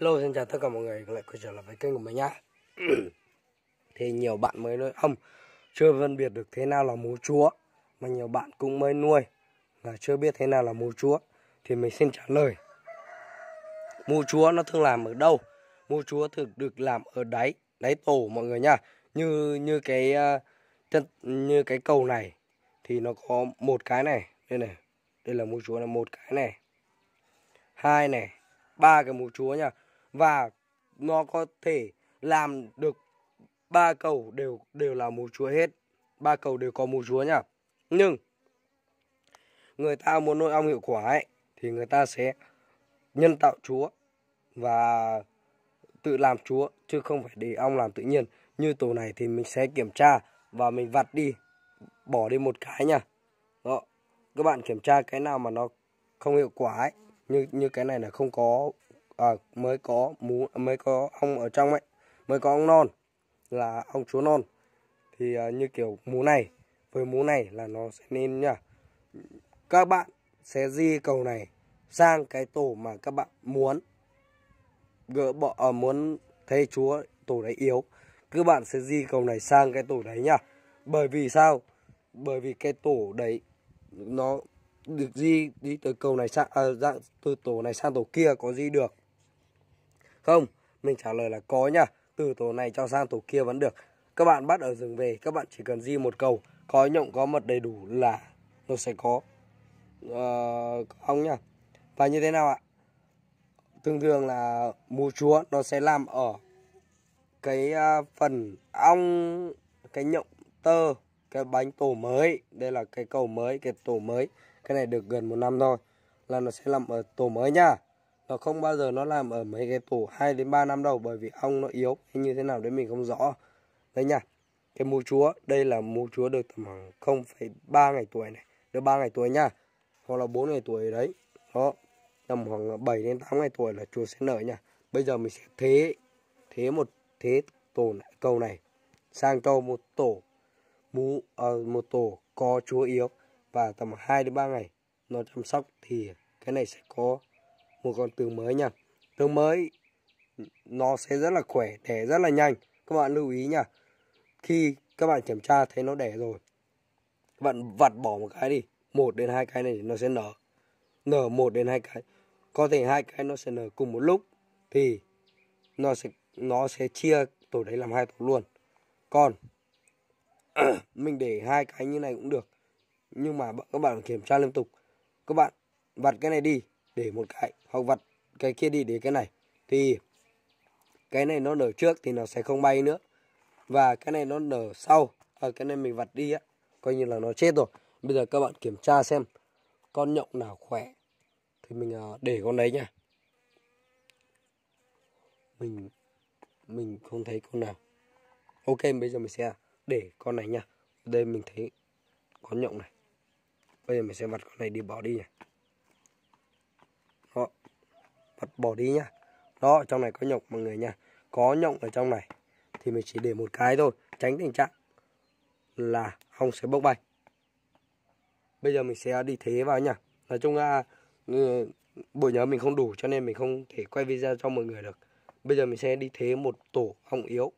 Hello xin chào tất cả mọi người lại quay trở lại với kênh của mình nhá Thì nhiều bạn mới nuôi ong Chưa phân biệt được thế nào là mú chúa Mà nhiều bạn cũng mới nuôi Mà chưa biết thế nào là mú chúa Thì mình xin trả lời Mú chúa nó thường làm ở đâu Mú chúa thường được làm ở đáy Đáy tổ mọi người nhá Như như cái ờ, chân như cái cầu này Thì nó có một cái này Đây này Đây là mú chúa là một cái này Hai này ba cái mũ chúa nha và nó có thể làm được ba cầu đều đều là mù chúa hết ba cầu đều có mù chúa nhá nhưng người ta muốn nuôi ong hiệu quả ấy thì người ta sẽ nhân tạo chúa và tự làm chúa chứ không phải để ong làm tự nhiên như tổ này thì mình sẽ kiểm tra và mình vặt đi bỏ đi một cái nha đó các bạn kiểm tra cái nào mà nó không hiệu quả ấy như như cái này là không có à, mới có mú mới có ong ở trong ấy mới có ong non là ong chúa non thì à, như kiểu mú này với mú này là nó sẽ nên nhá các bạn sẽ di cầu này sang cái tổ mà các bạn muốn gỡ bỏ à, muốn thay chúa tổ đấy yếu các bạn sẽ di cầu này sang cái tổ đấy nhá bởi vì sao bởi vì cái tổ đấy nó được di đi từ cầu này sang à, dạng từ tổ này sang tổ kia có di được không, mình trả lời là có nha. Từ tổ này cho sang tổ kia vẫn được. Các bạn bắt ở rừng về, các bạn chỉ cần di một cầu, có nhộng có mật đầy đủ là nó sẽ có uh, ờ, ong nha. Và như thế nào ạ? Thường thường là mù chúa nó sẽ làm ở cái à, phần ong, cái nhộng tơ, cái bánh tổ mới. Đây là cái cầu mới, cái tổ mới. Cái này được gần một năm thôi là nó sẽ làm ở tổ mới nha và không bao giờ nó làm ở mấy cái tổ 2 đến 3 năm đầu bởi vì ong nó yếu hay như thế nào đấy mình không rõ đây nha cái mù chúa đây là mù chúa được tầm khoảng 0,3 ngày tuổi này được 3 ngày tuổi nha hoặc là 4 ngày tuổi đấy đó tầm khoảng 7 đến 8 ngày tuổi là chúa sẽ nở nha bây giờ mình sẽ thế thế một thế tổ này, câu này sang câu một tổ mũ à, một tổ có chúa yếu và tầm 2 đến 3 ngày nó chăm sóc thì cái này sẽ có một con tường mới nha tường mới nó sẽ rất là khỏe đẻ rất là nhanh các bạn lưu ý nha khi các bạn kiểm tra thấy nó đẻ rồi các bạn vặt bỏ một cái đi một đến hai cái này nó sẽ nở nở một đến hai cái có thể hai cái nó sẽ nở cùng một lúc thì nó sẽ nó sẽ chia tổ đấy làm hai tổ luôn còn mình để hai cái như này cũng được nhưng mà các bạn kiểm tra liên tục các bạn vặt cái này đi để một cái hoặc vặt cái kia đi để cái này thì cái này nó nở trước thì nó sẽ không bay nữa và cái này nó nở sau à, cái này mình vặt đi á coi như là nó chết rồi bây giờ các bạn kiểm tra xem con nhộng nào khỏe thì mình à, để con đấy nha mình mình không thấy con nào ok bây giờ mình sẽ để con này nha đây mình thấy con nhộng này bây giờ mình sẽ vặt con này đi bỏ đi nha bỏ đi nhá đó trong này có nhộng mọi người nha có nhộng ở trong này thì mình chỉ để một cái thôi tránh tình trạng là ong sẽ bốc bay bây giờ mình sẽ đi thế vào nha nói chung là ừ, buổi nhớ mình không đủ cho nên mình không thể quay video cho mọi người được bây giờ mình sẽ đi thế một tổ ong yếu